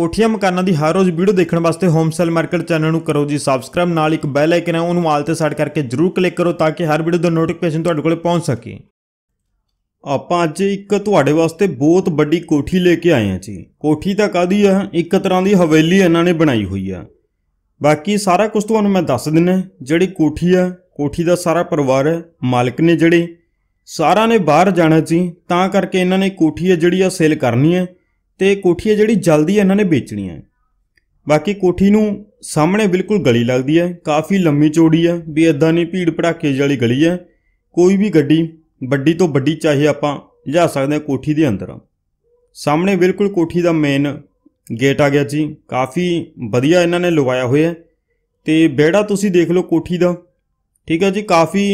ਕੋਠੀਆਂ ਮਕਾਨਾਂ ਦੀ ਹਰ ਰੋਜ਼ ਵੀਡੀਓ ਦੇਖਣ ਵਾਸਤੇ ਹੋਮ ਸੇਲ ਮਾਰਕੀਟ ਚੈਨਲ ਨੂੰ ਕਰੋ ਜੀ ਸਬਸਕ੍ਰਾਈਬ ਨਾਲ ਇੱਕ ਬੈਲ ਆਈਕਨ ਹੈ ਉਹਨੂੰ ਆਲ ਤੇ ਸੈਟ ਕਰਕੇ ਜਰੂਰ ਕਲਿੱਕ ਕਰੋ ਤਾਂ ਕਿ ਹਰ ਵੀਡੀਓ ਦਾ ਨੋਟੀਫਿਕੇਸ਼ਨ ਤੁਹਾਡੇ ਕੋਲੇ ਪਹੁੰਚ ਸਕੇ ਆਪਾਂ ਅੱਜ ਇੱਕ ਤੁਹਾਡੇ ਵਾਸਤੇ ਬਹੁਤ ਵੱਡੀ ਕੋਠੀ ਲੈ ਕੇ ਆਏ ਹਾਂ ਜੀ ਕੋਠੀ ਤਾਂ ਕਾਦੀ ਆ ਇੱਕ ਤਰ੍ਹਾਂ ਦੀ ਹਵੇਲੀ ਇਹਨਾਂ ਨੇ ਬਣਾਈ ਹੋਈ ਆ ਬਾਕੀ ਸਾਰਾ ਕੁਝ ਤੁਹਾਨੂੰ ਮੈਂ ਦੱਸ ਦਿੰਨਾ ਜਿਹੜੀ ਕੋਠੀ ਆ ਕੋਠੀ ਦਾ ਸਾਰਾ ਪਰਿਵਾਰ ਹੈ ਮਾਲਕ ਨੇ ਜਿਹੜੇ ਸਾਰਾ ਨੇ ਬਾਹਰ ਜਾਣਾ ਸੀ ਤਾਂ ਕਰਕੇ ਇਹਨਾਂ ਨੇ ਕੋਠੀ ਆ ਜਿਹੜੀ ਆ ਸੇਲ ਕਰਨੀ ਹੈ ਤੇ ਕੋਠੀ ਹੈ ਜਿਹੜੀ ਜਲਦੀ ਇਹਨਾਂ ਨੇ ਵੇਚਣੀ ਹੈ ਬਾਕੀ ਕੋਠੀ ਨੂੰ ਸਾਹਮਣੇ ਬਿਲਕੁਲ ਗਲੀ ਲੱਗਦੀ ਹੈ ਕਾਫੀ ਲੰਮੀ ਚੌੜੀ ਹੈ ਵੀ ਇਦਾਂ ਨਹੀਂ ਭੀੜ ਭੜਾਕੇ ਵਾਲੀ ਗਲੀ ਹੈ ਕੋਈ ਵੀ ਗੱਡੀ ਵੱਡੀ ਤੋਂ ਵੱਡੀ ਚਾਹੇ ਆਪਾਂ ਲਿਆ ਸਕਦੇ ਹਾਂ ਕੋਠੀ ਦੇ ਅੰਦਰ ਸਾਹਮਣੇ ਬਿਲਕੁਲ ਕੋਠੀ ਦਾ ਮੇਨ ਗੇਟ ਆ ਗਿਆ ਜੀ ਕਾਫੀ ਵਧੀਆ ਇਹਨਾਂ ਨੇ ਲਵਾਇਆ ਹੋਇਆ ਤੇ ਬਿਹੜਾ ਤੁਸੀਂ ਦੇਖ ਲਓ ਕੋਠੀ ਦਾ ਠੀਕ ਹੈ ਜੀ ਕਾਫੀ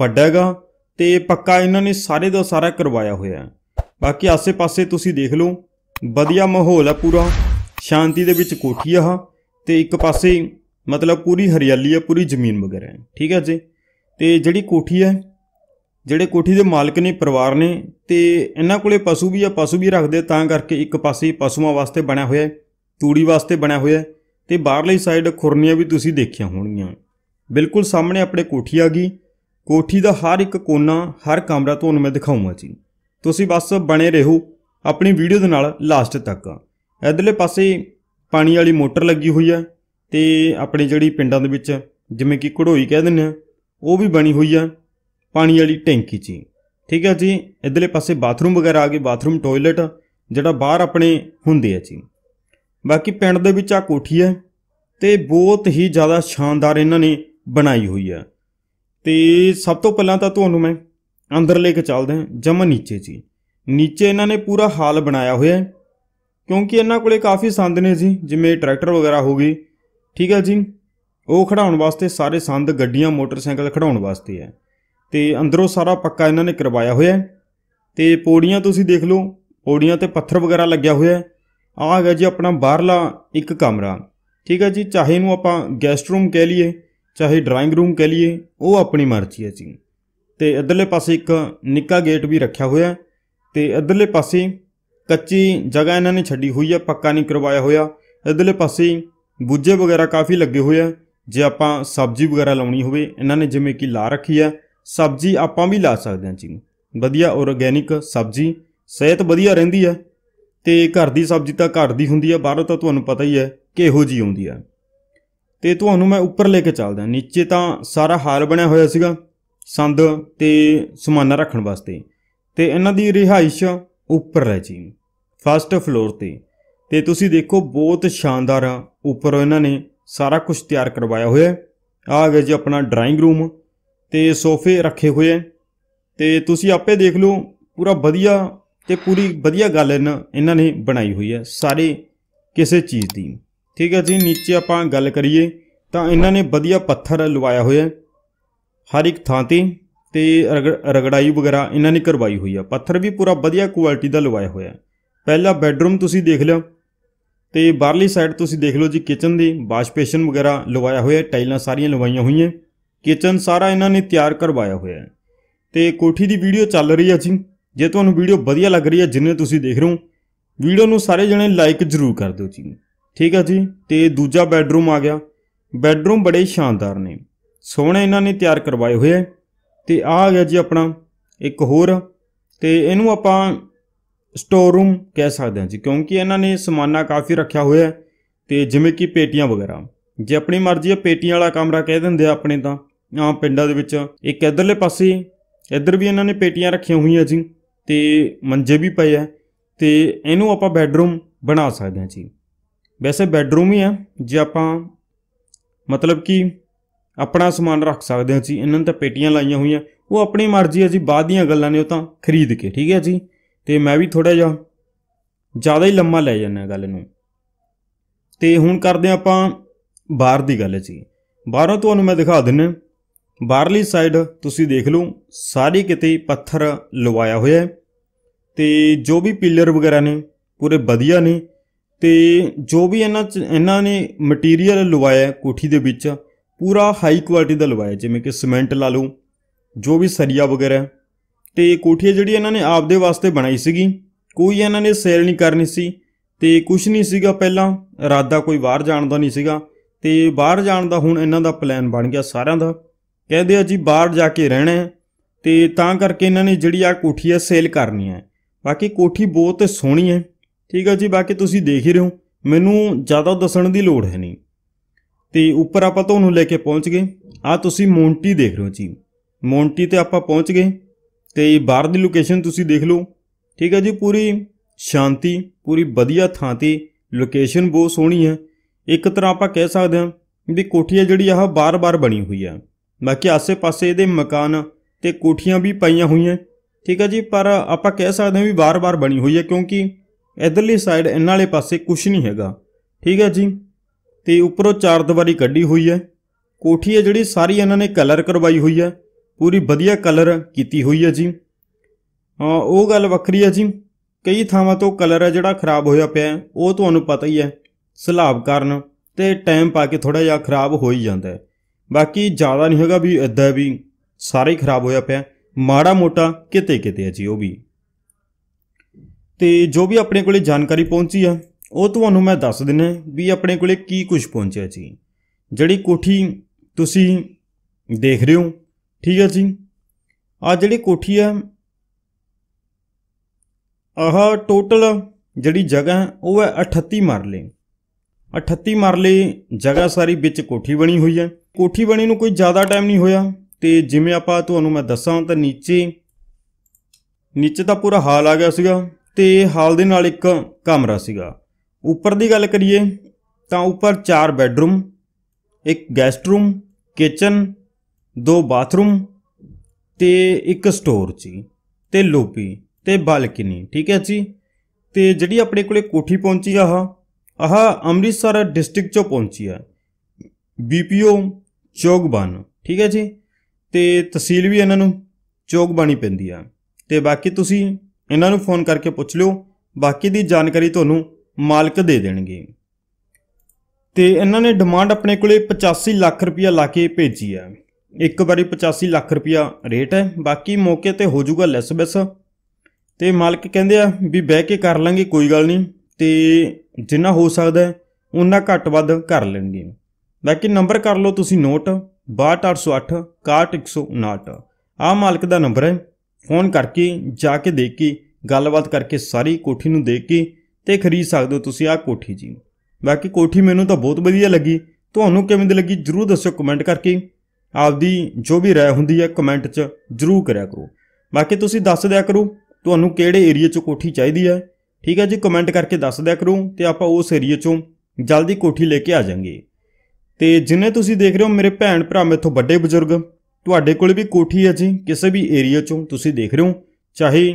ਵੱਡਾ ਹੈਗਾ ਤੇ ਪੱਕਾ ਇਹਨਾਂ ਨੇ ਸਾਰੇ ਦਾ ਸਾਰਾ ਕਰਵਾਇਆ ਹੋਇਆ ਬਾਕੀ ਆਸੇ-ਪਾਸੇ ਤੁਸੀਂ ਦੇਖ ਲਓ ਵਧੀਆ ਮਾਹੌਲ ਆ ਪੂਰਾ ਸ਼ਾਂਤੀ ਦੇ ਵਿੱਚ ਕੋਠੀ ਆ ਤੇ ਇੱਕ ਪਾਸੇ ਮਤਲਬ ਪੂਰੀ ਹਰਿਆਲੀ ਆ ਪੂਰੀ ਜ਼ਮੀਨ ਵਗੈਰਾ ਹੈ ਠੀਕ ਹੈ ਜੀ ਤੇ ਜਿਹੜੀ ਕੋਠੀ ਹੈ ਜਿਹੜੇ ਕੋਠੀ ਦੇ ਮਾਲਕ ਨੇ ਪਰਿਵਾਰ ਨੇ ਤੇ ਇਹਨਾਂ ਕੋਲੇ ਪਸ਼ੂ ਵੀ ਆ ਪਸ਼ੂ ਵੀ ਰੱਖਦੇ ਤਾਂ ਕਰਕੇ ਇੱਕ ਪਾਸੇ ਪਸ਼ੂਆਂ ਵਾਸਤੇ ਬਣਿਆ ਹੋਇਆ ਹੈ ਤੂੜੀ ਵਾਸਤੇ ਬਣਿਆ ਹੋਇਆ ਹੈ ਤੇ ਬਾਹਰਲੀ ਸਾਈਡ ਖੁਰਨੀਆਂ ਵੀ ਤੁਸੀਂ ਦੇਖਿਆ ਹੋਣਗੀਆਂ ਬਿਲਕੁਲ ਸਾਹਮਣੇ ਆਪਣੇ ਕੋਠੀ ਆ ਗਈ ਕੋਠੀ ਦਾ ਹਰ ਇੱਕ ਕੋਨਾ ਹਰ ਕਮਰਾ ਤੁਹਾਨੂੰ ਮੈਂ ਦਿਖਾਉਂਗਾ ਜੀ ਤੁਸੀਂ ਬਸ ਬਣੇ ਰਹੋ ਆਪਣੀ ਵੀਡੀਓ ਦੇ ਨਾਲ ਲਾਸਟ ਤੱਕ ਇਧਰਲੇ ਪਾਸੇ ਪਾਣੀ ਵਾਲੀ ਮੋਟਰ ਲੱਗੀ ਹੋਈ ਆ ਤੇ ਆਪਣੇ ਜਿਹੜੀ ਪਿੰਡਾਂ ਦੇ ਵਿੱਚ ਜਿਵੇਂ ਕਿ ਘੜੋਈ ਕਹਿ ਦਿੰਨੇ ਆ ਉਹ ਵੀ ਬਣੀ ਹੋਈ ਆ ਪਾਣੀ ਵਾਲੀ ਟੈਂਕੀ 'ਚ ਠੀਕ ਹੈ ਜੀ ਇਧਰਲੇ ਪਾਸੇ ਬਾਥਰੂਮ ਵਗੈਰਾ ਆ ਗਏ ਬਾਥਰੂਮ ਟਾਇਲਟ ਜਿਹੜਾ ਬਾਹਰ ਆਪਣੇ ਹੁੰਦੇ ਆ ਜੀ ਬਾਕੀ ਪਿੰਡ ਦੇ ਵਿੱਚ ਆ ਕੋਠੀ ਹੈ ਤੇ ਬਹੁਤ ਹੀ ਜ਼ਿਆਦਾ ਸ਼ਾਨਦਾਰ ਇਹਨਾਂ ਨੇ ਬਣਾਈ ਹੋਈ ਆ ਤੇ ਸਭ ਤੋਂ ਪਹਿਲਾਂ ਤਾਂ ਤੁਹਾਨੂੰ ਮੈਂ ਅੰਦਰ ਲੈ ਕੇ ਹਾਂ ਜਮਾ ਨੀਚੇ ਜੀ ਨੀਚੇ ਇਹਨਾਂ ਨੇ ਪੂਰਾ ਹਾਲ ਬਣਾਇਆ ਹੋਇਆ ਹੈ ਕਿਉਂਕਿ ਇਹਨਾਂ ਕੋਲੇ ਕਾਫੀ ਸੰਦ ਨੇ ਜੀ ਜਿਵੇਂ ਟਰੈਕਟਰ ਵਗੈਰਾ ਹੋ ਗਈ ਠੀਕ ਹੈ ਜੀ ਉਹ ਖੜਾਉਣ ਵਾਸਤੇ ਸਾਰੇ ਸੰਦ ਗੱਡੀਆਂ ਮੋਟਰਸਾਈਕਲ ਖੜਾਉਣ ਵਾਸਤੇ ਹੈ ਤੇ ਅੰਦਰੋਂ ਸਾਰਾ ਪੱਕਾ ਇਹਨਾਂ ਨੇ ਕਰਵਾਇਆ ਹੋਇਆ ਹੈ ਤੇ ਪੌੜੀਆਂ ਤੁਸੀਂ ਦੇਖ ਲਓ ਪੌੜੀਆਂ ਤੇ ਪੱਥਰ ਵਗੈਰਾ ਲੱਗਿਆ ਹੋਇਆ ਹੈ ਆ ਗਿਆ ਜੀ ਆਪਣਾ ਬਾਹਰਲਾ ਇੱਕ ਕਮਰਾ ਠੀਕ ਹੈ ਜੀ ਚਾਹੇ ਨੂੰ ਆਪਾਂ ਗੈਸਟ ਰੂਮ ਕਹਿ ਲਈਏ ਚਾਹੇ ਡਰਾਇੰਗ ਰੂਮ ਕਹਿ ਲਈਏ ਉਹ ਆਪਣੀ ਮਰਜ਼ੀ ਹੈ ਜੀ ਤੇ ਇਧਰਲੇ ਪਾਸੇ ਇੱਕ ਨਿੱਕਾ ਗੇਟ ਵੀ ਰੱਖਿਆ ਹੋਇਆ ਹੈ ਤੇ ਇਧਰਲੇ ਪਾਸੇ ਕੱਚੀ ਜਗ੍ਹਾ ਇਹਨਾਂ ਨੇ ਛੱਡੀ ਹੋਈ ਆ ਪੱਕਾ ਨਹੀਂ ਕਰਵਾਇਆ ਹੋਇਆ ਇਧਰਲੇ ਪਾਸੇ ਬੁੱਝੇ ਵਗੈਰਾ ਕਾਫੀ ਲੱਗੇ ਹੋਏ ਆ ਜੇ ਆਪਾਂ ਸਬਜ਼ੀ ਵਗੈਰਾ ਲਾਉਣੀ ਹੋਵੇ ਇਹਨਾਂ ਨੇ ਜਿਵੇਂ ਕਿ ਲਾ ਰੱਖੀ ਆ ਸਬਜ਼ੀ ਆਪਾਂ ਵੀ ਲਾ ਸਕਦੇ ਹਾਂ ਜੀ ਵਧੀਆ ਆਰਗੈਨਿਕ ਸਬਜ਼ੀ ਸਿਹਤ ਵਧੀਆ ਰਹਿੰਦੀ ਆ ਤੇ ਘਰ ਦੀ ਸਬਜ਼ੀ ਤਾਂ ਘਰ ਦੀ ਹੁੰਦੀ ਆ ਬਾਹਰੋਂ ਤਾਂ ਤੁਹਾਨੂੰ ਪਤਾ ਹੀ ਹੈ ਕਿਹੋ ਜੀ ਆਉਂਦੀ ਆ ਤੇ ਤੁਹਾਨੂੰ ਮੈਂ ਉੱਪਰ ਲੈ ਕੇ ਚੱਲਦਾ ਨੀਚੇ ਤਾਂ ਸਾਰਾ ਹਾਲ ਬਣਿਆ ਹੋਇਆ ਸੀਗਾ ਸੰਦ ਤੇ ਸਮਾਨਾ ਰੱਖਣ ਵਾਸਤੇ ਤੇ ਇਹਨਾਂ ਦੀ ਰਿਹਾਇਸ਼ ਉੱਪਰ ਹੈ ਜੀ ਫਸਟ ਫਲੋਰ ਤੇ ਤੇ ਤੁਸੀਂ ਦੇਖੋ ਬਹੁਤ ਸ਼ਾਨਦਾਰ ਆ ਉੱਪਰ ਇਹਨਾਂ ਨੇ ਸਾਰਾ ਕੁਝ ਤਿਆਰ ਕਰਵਾਇਆ ਹੋਇਆ ਆ ਗਿਆ ਜੀ ਆਪਣਾ ਡਰਾਇੰਗ ਰੂਮ ਤੇ ਸੋਫੇ ਰੱਖੇ ਹੋਏ ਆ ਤੇ ਤੁਸੀਂ ਆਪੇ ਦੇਖ ਲਓ ਪੂਰਾ ਵਧੀਆ ਤੇ ਪੂਰੀ ਵਧੀਆ ਗੱਲ ਇਹਨਾਂ ਨੇ ਬਣਾਈ ਹੋਈ ਹੈ ਸਾਰੇ ਕਿਸੇ ਚੀਜ਼ ਦੀ ਠੀਕ ਹੈ ਜੀ ਨੀਚੇ ਆਪਾਂ ਗੱਲ ਕਰੀਏ ਤਾਂ ਇਹਨਾਂ ਨੇ ਵਧੀਆ ਪੱਥਰ ਲਵਾਇਆ ਹੋਇਆ ਹਰ ਇੱਕ ਥਾਂ ਤੇ ਤੇ ਰਗੜਾਈ ਵਗੈਰਾ ਇਹਨਾਂ ਨੇ ਕਰਵਾਈ ਹੋਈ ਆ ਪੱਥਰ ਵੀ ਪੂਰਾ ਵਧੀਆ ਕੁਆਲਿਟੀ ਦਾ ਲਵਾਇਆ ਹੋਇਆ ਪਹਿਲਾ ਬੈੱਡਰੂਮ ਤੁਸੀਂ ਦੇਖ ਲਿਓ ਤੇ ਬਾਹਰਲੀ ਸਾਈਡ ਤੁਸੀਂ ਦੇਖ ਲਓ ਜੀ ਕਿਚਨ ਦੀ ਵਾਸ਼ਪੇਸ਼ਨ ਵਗੈਰਾ ਲਵਾਇਆ ਹੋਇਆ ਟਾਈਲਾਂ ਸਾਰੀਆਂ ਲਵਾਈਆਂ ਹੋਈਆਂ ਕਿਚਨ ਸਾਰਾ ਇਹਨਾਂ ਨੇ ਤਿਆਰ ਕਰਵਾਇਆ ਹੋਇਆ ਹੈ ਤੇ ਕੋਠੀ ਦੀ ਵੀਡੀਓ ਚੱਲ ਰਹੀ ਹੈ ਜੀ ਜੇ ਤੁਹਾਨੂੰ ਵੀਡੀਓ ਵਧੀਆ ਲੱਗ ਰਹੀ ਹੈ ਜਿੰਨੇ ਤੁਸੀਂ ਦੇਖ ਰਹੇ ਹੋ ਵੀਡੀਓ ਨੂੰ ਸਾਰੇ ਜਣੇ ਲਾਈਕ ਜ਼ਰੂਰ ਕਰ ਦਿਓ ਜੀ ਠੀਕ ਹੈ ਜੀ ਤੇ ਦੂਜਾ ਬੈੱਡਰੂਮ ਆ ਗਿਆ ਬੈੱਡਰੂਮ ਬੜੇ ਸ਼ਾਨਦਾਰ ਨੇ ਸੋਹਣੇ ਇਹਨਾਂ ਨੇ ਤਿਆਰ ਕਰਵਾਏ ਹੋਏ ਹੈ ਤੇ ਆ ਗਿਆ ਜੀ ਆਪਣਾ ਇੱਕ ਹੋਰ ਤੇ ਇਹਨੂੰ ਆਪਾਂ ਸਟੋਰ ਰੂਮ ਕਹਿ ਸਕਦੇ ਹਾਂ ਜੀ ਕਿਉਂਕਿ ਇਹਨਾਂ ਨੇ ਸਮਾਨਾ ਕਾਫੀ ਰੱਖਿਆ ਹੋਇਆ ਤੇ ਜਿਵੇਂ ਕਿ ਪੇਟੀਆਂ ਵਗੈਰਾ ਜੇ ਆਪਣੀ ਮਰਜ਼ੀ ਆ ਪੇਟੀਆਂ ਵਾਲਾ ਕਮਰਾ ਕਹਿ ਦਿੰਦੇ ਆ ਆਪਣੇ ਤਾਂ ਆਮ ਪਿੰਡਾਂ ਦੇ ਵਿੱਚ ਇੱਕ ਇਧਰਲੇ ਪਾਸੇ ਇਧਰ ਵੀ ਇਹਨਾਂ ਨੇ ਪੇਟੀਆਂ ਰੱਖੀਆਂ ਹੋਈਆਂ ਜੀ ਤੇ ਮੰਜੇ ਵੀ ਪਏ ਆ ਤੇ ਇਹਨੂੰ ਆਪਾਂ ਬੈੱਡਰੂਮ ਬਣਾ ਸਕਦੇ ਹਾਂ ਜੀ ਵੈਸੇ ਬੈੱਡਰੂਮ ਹੀ ਆ ਜੇ ਆਪਾਂ ਮਤਲਬ ਕਿ ਆਪਣਾ ਸਮਾਨ ਰੱਖ ਸਕਦੇ ਹਾਂ ਜੀ ਇਹਨਾਂ ਨੇ ਤਾਂ ਪੇਟੀਆਂ ਲਾਈਆਂ ਹੋਈਆਂ ਉਹ ਆਪਣੀ ਮਰਜ਼ੀ ਹੈ ਜੀ ਬਾਅਦ ਦੀਆਂ ਗੱਲਾਂ ਨੇ ਉਹ ਤਾਂ ਖਰੀਦ ਕੇ ਠੀਕ ਹੈ ਜੀ ਤੇ ਮੈਂ ਵੀ ਥੋੜਾ ਜਿਹਾ ਜ਼ਿਆਦਾ ਹੀ ਲੰਮਾ ਲੈ ਜਾਂਦਾ ਗੱਲ ਨੂੰ ਤੇ ਹੁਣ ਕਰਦੇ ਆਪਾਂ ਬਾਹਰ ਦੀ ਗੱਲ ਜੀ ਬਾਹਰੋਂ ਤੁਹਾਨੂੰ ਮੈਂ ਦਿਖਾ ਦਿੰਨਾ ਬਾਹਰਲੀ ਸਾਈਡ ਤੁਸੀਂ ਦੇਖ ਲਓ ਸਾਰੀ ਕਿਤੇ ਪੱਥਰ ਲਵਾਇਆ ਹੋਇਆ ਹੈ ਤੇ ਜੋ ਵੀ ਪਿਲਰ ਵਗੈਰਾ ਨੇ ਪੂਰੇ ਵਧੀਆ ਨੇ ਤੇ ਜੋ ਵੀ ਇਹਨਾਂ ਇਹਨਾਂ ਨੇ ਮਟੀਰੀਅਲ ਲਵਾਇਆ ਕੋਠੀ ਦੇ ਵਿੱਚ ਪੂਰਾ ਹਾਈ ਕੁਆਲਿਟੀ ਦਾ ਲਵਾਇਆ ਜਿਵੇਂ ਕਿ ਸਿਮੈਂਟ ਲਾ ਲਓ ਜੋ ਵੀ ਸਰੀਆ ਵਗੈਰਾ ਤੇ ਕੋਠੀਆਂ ਜਿਹੜੀ ਇਹਨਾਂ ਨੇ ਆਪਦੇ ਵਾਸਤੇ ਬਣਾਈ ਸੀਗੀ ਕੋਈ ਇਹਨਾਂ ਨੇ ਸੇਲ ਨਹੀਂ ਕਰਨੀ ਸੀ ਤੇ ਕੁਝ ਨਹੀਂ ਸੀਗਾ ਪਹਿਲਾਂ ਇਰਾਦਾ ਕੋਈ ਬਾਹਰ ਜਾਣ ਦਾ ਨਹੀਂ ਸੀਗਾ ਤੇ ਬਾਹਰ ਜਾਣ ਦਾ ਹੁਣ ਇਹਨਾਂ ਦਾ ਪਲਾਨ ਬਣ ਗਿਆ ਸਾਰਿਆਂ ਦਾ ਕਹਿੰਦੇ ਆ ਜੀ ਬਾਹਰ ਜਾ ਕੇ ਰਹਿਣਾ ਹੈ ਤੇ ਤਾਂ ਕਰਕੇ ਇਹਨਾਂ ਨੇ ਜਿਹੜੀ ਆ ਕੋਠੀ ਸੇਲ ਕਰਨੀ ਹੈ ਬਾਕੀ ਕੋਠੀ ਬਹੁਤ ਸੋਹਣੀ ਹੈ ਠੀਕ ਆ ਜੀ ਬਾਕੀ ਤੁਸੀਂ ਦੇਖ ਹੀ ਰਹੇ ਹੋ ਮੈਨੂੰ ਜ਼ਿਆਦਾ ਦੱਸਣ ਦੀ ਲੋੜ ਹੈ ਨਹੀਂ ਤੇ ਉੱਪਰ ਆਪਾਂ ਤੁਹਾਨੂੰ ਲੈ ਕੇ ਪਹੁੰਚ ਗਏ ਆ ਤੁਸੀਂ ਮੌਂਟੀ ਦੇਖ ਰਹੇ ਹੋ ਜੀ ਮੌਂਟੀ ਤੇ ਆਪਾਂ ਪਹੁੰਚ ਗਏ ਤੇ ਇਹ ਬਾਹਰ ਦੀ ਲੋਕੇਸ਼ਨ ਤੁਸੀਂ ਦੇਖ ਲਓ ਠੀਕ ਹੈ ਜੀ ਪੂਰੀ ਸ਼ਾਂਤੀ ਪੂਰੀ ਵਧੀਆ ਥਾਂ ਤੇ ਲੋਕੇਸ਼ਨ ਬਹੁਤ ਸੋਹਣੀ ਹੈ ਇੱਕ ਤਰ੍ਹਾਂ ਆਪਾਂ ਕਹਿ ਸਕਦੇ ਹਾਂ ਵੀ ਕੋਠੀਆਂ ਜਿਹੜੀ ਆਹ ਬਾਰ-ਬਾਰ ਬਣੀ ਹੋਈ ਆ ਬਾਕੀ ਆਸੇ-ਪਾਸੇ ਇਹਦੇ ਮਕਾਨ ਤੇ ਕੋਠੀਆਂ ਵੀ ਪਾਈਆਂ ਹੋਈਆਂ ਠੀਕ ਹੈ ਜੀ ਪਰ ਆਪਾਂ ਕਹਿ ਸਕਦੇ ਹਾਂ ਵੀ ਬਾਰ-ਬਾਰ ਬਣੀ ਹੋਈ ਹੈ ਕਿਉਂਕਿ ਇਧਰਲੀ ਸਾਈਡ ਇਹਨਾਂ ਵਾਲੇ ਪਾਸੇ ਕੁਝ ਨਹੀਂ ਹੈਗਾ ਠੀਕ ਹੈ ਜੀ ਤੇ ਉੱਪਰੋਂ ਚਾਰ ਦੀਵਾਰੀ ਕੱਢੀ ਹੋਈ ਹੈ ਕੋਠੀ ਹੈ ਜਿਹੜੀ ਸਾਰੀ ਇਹਨਾਂ ਨੇ ਕਲਰ ਕਰਵਾਈ ਹੋਈ ਹੈ ਪੂਰੀ ਵਧੀਆ ਕਲਰ ਕੀਤੀ ਹੋਈ ਹੈ ਜੀ ਹਾਂ ਉਹ ਗੱਲ ਵੱਖਰੀ ਹੈ ਜੀ ਕਈ ਥਾਵਾਂ ਤੋਂ ਕਲਰ ਹੈ ਜਿਹੜਾ ਖਰਾਬ ਹੋਇਆ ਪਿਆ ਉਹ ਤੁਹਾਨੂੰ ਪਤਾ ਹੀ ਹੈ ਸਲਾਬ ਕਾਰਨ ਤੇ ਟਾਈਮ ਪਾ ਕੇ ਥੋੜਾ ਜਿਹਾ ਖਰਾਬ ਹੋ ਹੀ ਜਾਂਦਾ ਹੈ ਬਾਕੀ ਜ਼ਿਆਦਾ ਨਹੀਂ ਹੈਗਾ ਵੀ ਇਦਾਂ ਵੀ ਸਾਰੇ ਹੀ ਖਰਾਬ ਹੋਇਆ ਪਿਆ ਮਾੜਾ ਮੋਟਾ ਕਿਤੇ ਕਿਤੇ ਹੈ ਜੀ ਉਹ ਵੀ ਤੇ ਜੋ ਵੀ ਆਪਣੇ ਕੋਲੇ ਜਾਣਕਾਰੀ ਪਹੁੰਚੀ ਆ ਉਹ ਤੁਹਾਨੂੰ ਮੈਂ ਦੱਸ ਦਿੰਨੇ ਵੀ ਆਪਣੇ ਕੋਲੇ ਕੀ ਕੁਝ ਪਹੁੰਚਿਆ ਜੀ ਜਿਹੜੀ ਕੋਠੀ ਤੁਸੀਂ ਦੇਖ ਰਹੇ ਹੋ ਠੀਕ ਹੈ ਜੀ ਆ ਜਿਹੜੀ ਕੋਠੀ ਆ ਆਹ ਟੋਟਲ ਜਿਹੜੀ ਜਗ੍ਹਾ ਉਹ ਹੈ 38 ਮਰਲੇ 38 ਮਰਲੇ ਜਗ੍ਹਾ ਸਾਰੀ ਵਿੱਚ ਕੋਠੀ ਬਣੀ ਹੋਈ ਹੈ ਕੋਠੀ ਬਣੀ ਨੂੰ ਕੋਈ ਜ਼ਿਆਦਾ ਟਾਈਮ ਨਹੀਂ ਹੋਇਆ ਤੇ ਜਿਵੇਂ ਆਪਾਂ ਤੁਹਾਨੂੰ ਮੈਂ ਦੱਸਾਂ ਤਾਂ ਨੀਚੇ ਨੀਚੇ ਤਾਂ ਪੂਰਾ ਹਾਲ ਆ ਗਿਆ ਸੀਗਾ ਤੇ ਹਾਲ ਦੇ ਨਾਲ ਇੱਕ ਕਮਰਾ ਸੀਗਾ ਉੱਪਰ ਦੀ ਗੱਲ ਕਰੀਏ ਤਾਂ ਉੱਪਰ 4 ਬੈੱਡਰੂਮ ਇੱਕ ਗੈਸਟ ਰੂਮ ਕਿਚਨ ਦੋ ਬਾਥਰੂਮ ਤੇ ਇੱਕ ਸਟੋਰ ਜੀ ਤੇ ਲੋਬੀ ਤੇ ਬਾਲਕਨੀ ਠੀਕ ਹੈ ਜੀ ਤੇ ਜਿਹੜੀ ਆਪਣੇ ਕੋਲੇ ਕੋਠੀ ਪਹੁੰਚੀ ਆ ਆਹ ਅੰਮ੍ਰਿਤਸਰ ਡਿਸਟ੍ਰਿਕਟ ਚੋਂ ਪਹੁੰਚੀ ਆ ਬੀਪੀਓ ਚੋਗਬਾਨ ਠੀਕ ਹੈ ਜੀ ਤੇ ਤਹਿਸੀਲ ਵੀ ਇਹਨਾਂ ਨੂੰ ਚੋਗਬਾਣੀ ਪੈਂਦੀ ਆ ਤੇ ਬਾਕੀ ਤੁਸੀਂ ਇਹਨਾਂ ਨੂੰ ਫੋਨ ਕਰਕੇ ਪੁੱਛ ਲਿਓ ਬਾਕੀ ਦੀ ਜਾਣਕਾਰੀ ਤੁਹਾਨੂੰ ਮਾਲਕ ਦੇ ਦੇਣਗੇ ਤੇ ਇਹਨਾਂ ਨੇ ਡਿਮਾਂਡ ਆਪਣੇ ਕੋਲੇ 85 ਲੱਖ ਰੁਪਇਆ ਲਾ ਕੇ ਭੇਜੀ ਆ ਇੱਕ ਵਾਰੀ 85 ਲੱਖ ਰੁਪਇਆ ਰੇਟ ਹੈ ਬਾਕੀ ਮੌਕੇ ਤੇ ਹੋ ਜਾਊਗਾ ਲੈਸ ਬਸ ਤੇ ਮਾਲਕ ਕਹਿੰਦੇ ਆ ਵੀ ਬਹਿ ਕੇ ਕਰ ਲਾਂਗੇ ਕੋਈ ਗੱਲ ਨਹੀਂ ਤੇ ਜਿੰਨਾ ਹੋ ਸਕਦਾ ਉਹਨਾਂ ਘੱਟ ਵੱਧ ਕਰ ਲੈਣਗੇ ਬਾਕੀ ਨੰਬਰ ਕਰ ਲਓ ਤੁਸੀਂ ਨੋਟ 62808 ਆ ਮਾਲਕ ਦਾ ਨੰਬਰ ਹੈ ਫੋਨ ਕਰਕੇ ਜਾ ਕੇ ਦੇਖ ਕੇ ਗੱਲਬਾਤ ਕਰਕੇ ਸਾਰੀ ਕੋਠੀ ਨੂੰ ਦੇਖ ਕੇ ਤੇ ਖਰੀਦ ਸਕਦੇ ਹੋ ਤੁਸੀਂ ਆਹ ਕੋਠੀ ਜੀ ਬਾਕੀ ਕੋਠੀ ਮੈਨੂੰ ਤਾਂ ਬਹੁਤ ਵਧੀਆ ਲੱਗੀ ਤੁਹਾਨੂੰ ਕਿਵੇਂ ਦੀ ਲੱਗੀ ਜਰੂਰ ਦੱਸਿਓ ਕਮੈਂਟ ਕਰਕੇ ਆਪਦੀ ਜੋ ਵੀ رائے ਹੁੰਦੀ ਹੈ ਕਮੈਂਟ 'ਚ ਜਰੂਰ ਕਰਿਆ ਕਰੋ ਬਾਕੀ ਤੁਸੀਂ ਦੱਸ ਦਿਆ ਕਰੋ ਤੁਹਾਨੂੰ ਕਿਹੜੇ ਏਰੀਆ 'ਚ ਕੋਠੀ ਚਾਹੀਦੀ ਹੈ ਠੀਕ ਹੈ ਜੀ ਕਮੈਂਟ ਕਰਕੇ ਦੱਸ ਦਿਆ ਕਰੋ ਤੇ ਆਪਾਂ ਉਸ ਏਰੀਆ 'ਚੋਂ ਜਲਦੀ ਕੋਠੀ ਲੈ ਕੇ ਆ ਜਾਾਂਗੇ ਤੇ ਜਿੰਨੇ ਤੁਸੀਂ ਦੇਖ ਰਹੇ ਹੋ ਮੇਰੇ ਭੈਣ ਭਰਾ ਮੇਥੋਂ ਵੱਡੇ ਬਜ਼ੁਰਗ ਤੁਹਾਡੇ ਕੋਲ ਵੀ ਕੋਠੀ ਹੈ ਜੀ ਕਿਸੇ ਵੀ ਏਰੀਆ 'ਚੋਂ ਤੁਸੀਂ ਦੇਖ ਰਹੇ ਹੋ ਚਾਹੇ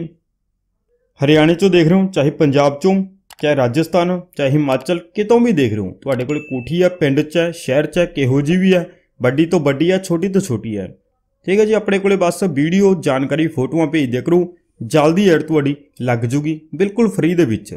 ਹਰਿਆਣੇ 'ਚੋਂ ਦੇਖ ਰਹੇ ਹੋ ਚਾਹੇ ਪੰਜਾਬ 'ਚੋਂ ਚਾਹੇ ਰਾਜਸਥਾਨ ਚਾਹੇ ਹਿਮਾਚਲ ਕਿਤੋਂ ਵੀ ਦੇਖ ਰਹੇ ਹੋ ਤੁਹਾਡੇ ਕੋਲ ਕੋਠੀ ਆ ਪਿੰਡ 'ਚ ਹੈ ਸ਼ਹਿਰ 'ਚ ਹੈ ਕਿਹੋ ਜੀ ਵੀ ਹੈ ਵੱਡੀ ਤੋਂ ਵੱਡੀ ਆ ਛੋਟੀ ਤੋਂ ਛੋਟੀ ਹੈ ਠੀਕ ਹੈ ਜੀ ਆਪਣੇ ਕੋਲੇ ਬਸ ਵੀਡੀਓ ਜਾਣਕਾਰੀ ਫੋਟੋਆਂ ਭੇਜ ਦਿਆ ਕਰੋ ਜਲਦੀ ਐਡ ਤੁਹਾਡੀ ਲੱਗ ਜੂਗੀ ਬਿਲਕੁਲ ਫ੍ਰੀ ਦੇ ਵਿੱਚ